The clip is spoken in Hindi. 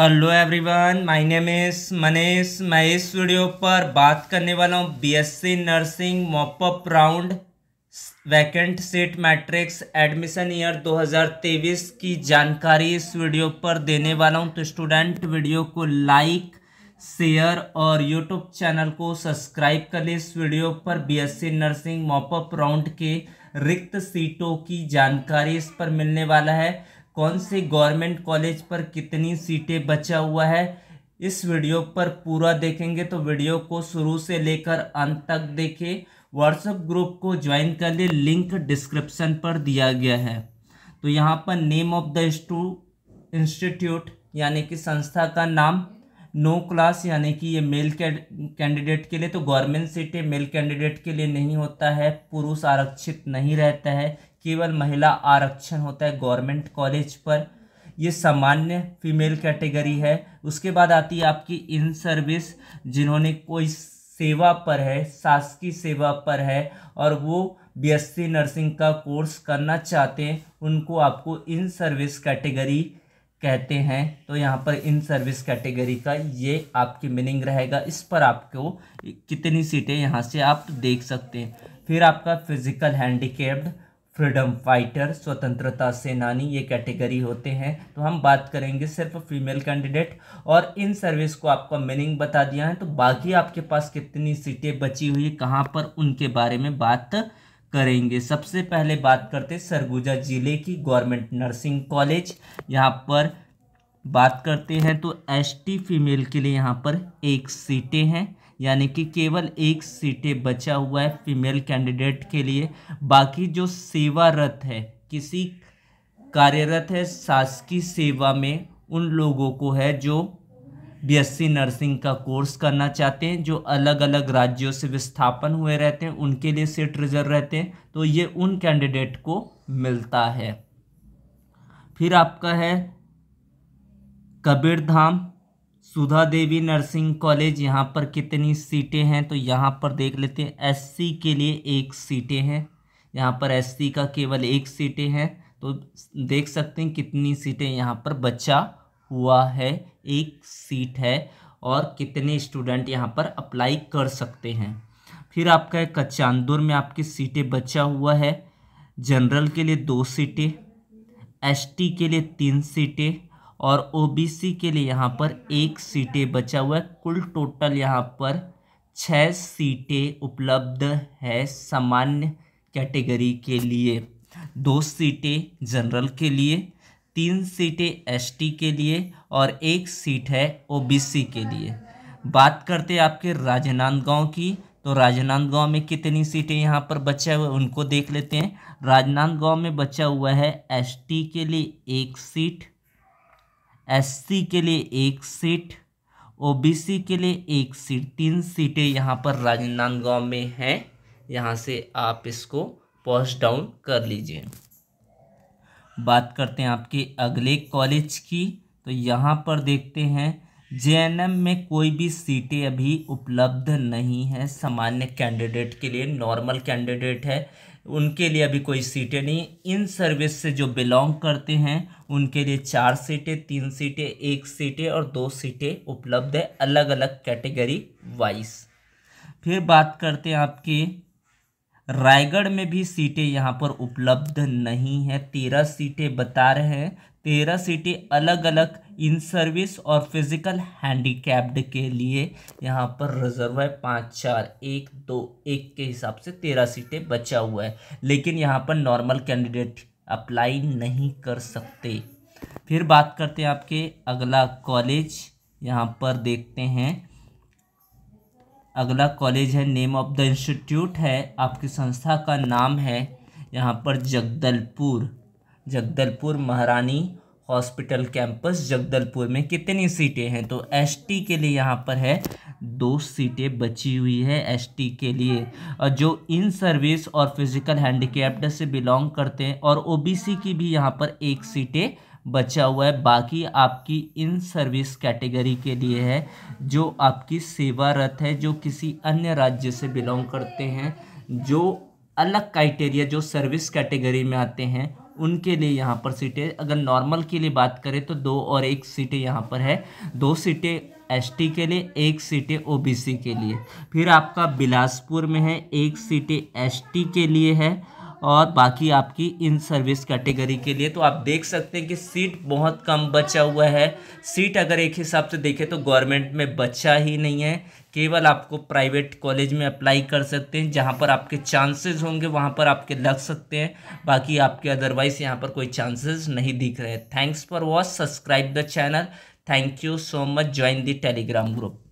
हेलो एवरीवन माय नेम इस मनीष मैं इस वीडियो पर बात करने वाला हूँ BSc nursing mop up round vacant seat matrix admission year 2023 की जानकारी इस वीडियो पर देने वाला हूँ तो स्टूडेंट वीडियो को लाइक शेयर और यूट्यूब चैनल को सब्सक्राइब कर लें इस वीडियो पर बीएससी नर्सिंग मॉपअप राउंड के रिक्त सीटों की जानकारी इस पर मिलने वाला है कौन से गवर्नमेंट कॉलेज पर कितनी सीटें बचा हुआ है इस वीडियो पर पूरा देखेंगे तो वीडियो को शुरू से लेकर अंत तक देखें व्हाट्सएप ग्रुप को ज्वाइन कर ले लिंक डिस्क्रिप्शन पर दिया गया है तो यहाँ पर नेम ऑफ द इंस्टीट्यूट यानी कि संस्था का नाम नो क्लास यानी कि ये मेल कैंडिडेट के लिए तो गवर्नमेंट सीटें मेल कैंडिडेट के लिए नहीं होता है पुरुष आरक्षित नहीं रहता है केवल महिला आरक्षण होता है गवर्नमेंट कॉलेज पर ये सामान्य फीमेल कैटेगरी है उसके बाद आती है आपकी इन सर्विस जिन्होंने कोई सेवा पर है शासकीय सेवा पर है और वो बीएससी नर्सिंग का कोर्स करना चाहते हैं उनको आपको इन सर्विस कैटेगरी कहते हैं तो यहाँ पर इन सर्विस कैटेगरी का ये आपकी मीनिंग रहेगा इस पर आपको कितनी सीटें यहाँ से आप देख सकते हैं फिर आपका फिजिकल हैंडीकेप्ड फ्रीडम फाइटर स्वतंत्रता सेनानी ये कैटेगरी होते हैं तो हम बात करेंगे सिर्फ फीमेल कैंडिडेट और इन सर्विस को आपका मीनिंग बता दिया है तो बाकी आपके पास कितनी सीटें बची हुई कहाँ पर उनके बारे में बात करेंगे सबसे पहले बात करते सरगुजा ज़िले की गवर्नमेंट नर्सिंग कॉलेज यहाँ पर बात करते हैं तो एसटी फीमेल के लिए यहाँ पर एक सीटें हैं यानी कि केवल एक सीटें बचा हुआ है फीमेल कैंडिडेट के लिए बाकी जो सेवारत है किसी कार्यरत है शासकीय सेवा में उन लोगों को है जो बीएससी नर्सिंग का कोर्स करना चाहते हैं जो अलग अलग राज्यों से विस्थापन हुए रहते हैं उनके लिए सीट रिजर्व रहते हैं तो ये उन कैंडिडेट को मिलता है फिर आपका है कबीरधाम सुधा देवी नर्सिंग कॉलेज यहाँ पर कितनी सीटें हैं तो यहाँ पर देख लेते हैं एससी के लिए एक सीटें हैं यहाँ पर एससी का केवल एक सीटें हैं तो देख सकते हैं कितनी सीटें यहाँ पर बच्चा हुआ है एक सीट है और कितने स्टूडेंट यहाँ पर अप्लाई कर सकते हैं फिर आपका है कचांदुर में आपकी सीटें बचा हुआ है जनरल के लिए दो सीटें एसटी के लिए तीन सीटें और ओबीसी के लिए यहाँ पर एक सीटें बचा हुआ है कुल टोटल यहाँ पर छः सीटें उपलब्ध है सामान्य कैटेगरी के लिए दो सीटें जनरल के लिए तीन सीटें एसटी के लिए और एक सीट है ओबीसी के लिए बात करते हैं आपके राजनांदगांव की तो राजनांदगांव में कितनी सीटें यहाँ पर बचा हुआ उनको देख लेते हैं राजनांदगांव में बचा हुआ है एसटी के लिए एक सीट एससी के लिए एक सीट ओबीसी के लिए एक सीट तीन सीटें यहाँ पर राजनांदगांव में हैं यहाँ से आप इसको पॉस्ट डाउन कर लीजिए बात करते हैं आपके अगले कॉलेज की तो यहाँ पर देखते हैं जे में कोई भी सीटें अभी उपलब्ध नहीं है सामान्य कैंडिडेट के लिए नॉर्मल कैंडिडेट है उनके लिए अभी कोई सीटें नहीं इन सर्विस से जो बिलोंग करते हैं उनके लिए चार सीटें तीन सीटें एक सीटें और दो सीटें उपलब्ध है अलग अलग कैटेगरी वाइज फिर बात करते हैं आपके रायगढ़ में भी सीटें यहाँ पर उपलब्ध नहीं है तेरह सीटें बता रहे हैं तेरह सीटें अलग अलग इन सर्विस और फिजिकल हैंडीकैप्ड के लिए यहाँ पर रिजर्व है पाँच चार एक दो एक के हिसाब से तेरह सीटें बचा हुआ है लेकिन यहाँ पर नॉर्मल कैंडिडेट अप्लाई नहीं कर सकते फिर बात करते हैं आपके अगला कॉलेज यहाँ पर देखते हैं अगला कॉलेज है नेम ऑफ द इंस्टीट्यूट है आपकी संस्था का नाम है यहाँ पर जगदलपुर जगदलपुर महारानी हॉस्पिटल कैंपस जगदलपुर में कितनी सीटें हैं तो एसटी के लिए यहाँ पर है दो सीटें बची हुई है एसटी के लिए और जो इन सर्विस और फिजिकल हैंडीकेप्ट से बिलोंग करते हैं और ओबीसी की भी यहाँ पर एक सीटें बचा हुआ है बाकी आपकी इन सर्विस कैटेगरी के लिए है जो आपकी सेवारत है जो किसी अन्य राज्य से बिलोंग करते हैं जो अलग क्राइटेरिया जो सर्विस कैटेगरी में आते हैं उनके लिए यहाँ पर सीटें अगर नॉर्मल के लिए बात करें तो दो और एक सीटें यहाँ पर है दो सीटें एसटी के लिए एक सीटें ओबीसी के लिए फिर आपका बिलासपुर में है एक सीटें एसटी के लिए है और बाकी आपकी इन सर्विस कैटेगरी के लिए तो आप देख सकते हैं कि सीट बहुत कम बचा हुआ है सीट अगर एक हिसाब से देखें तो गवर्नमेंट में बचा ही नहीं है केवल आपको प्राइवेट कॉलेज में अप्लाई कर सकते हैं जहाँ पर आपके चांसेस होंगे वहाँ पर आपके लग सकते हैं बाकी आपके अदरवाइज़ यहाँ पर कोई चांसेस नहीं दिख रहे thanks for watch subscribe the channel thank you so much join the Telegram group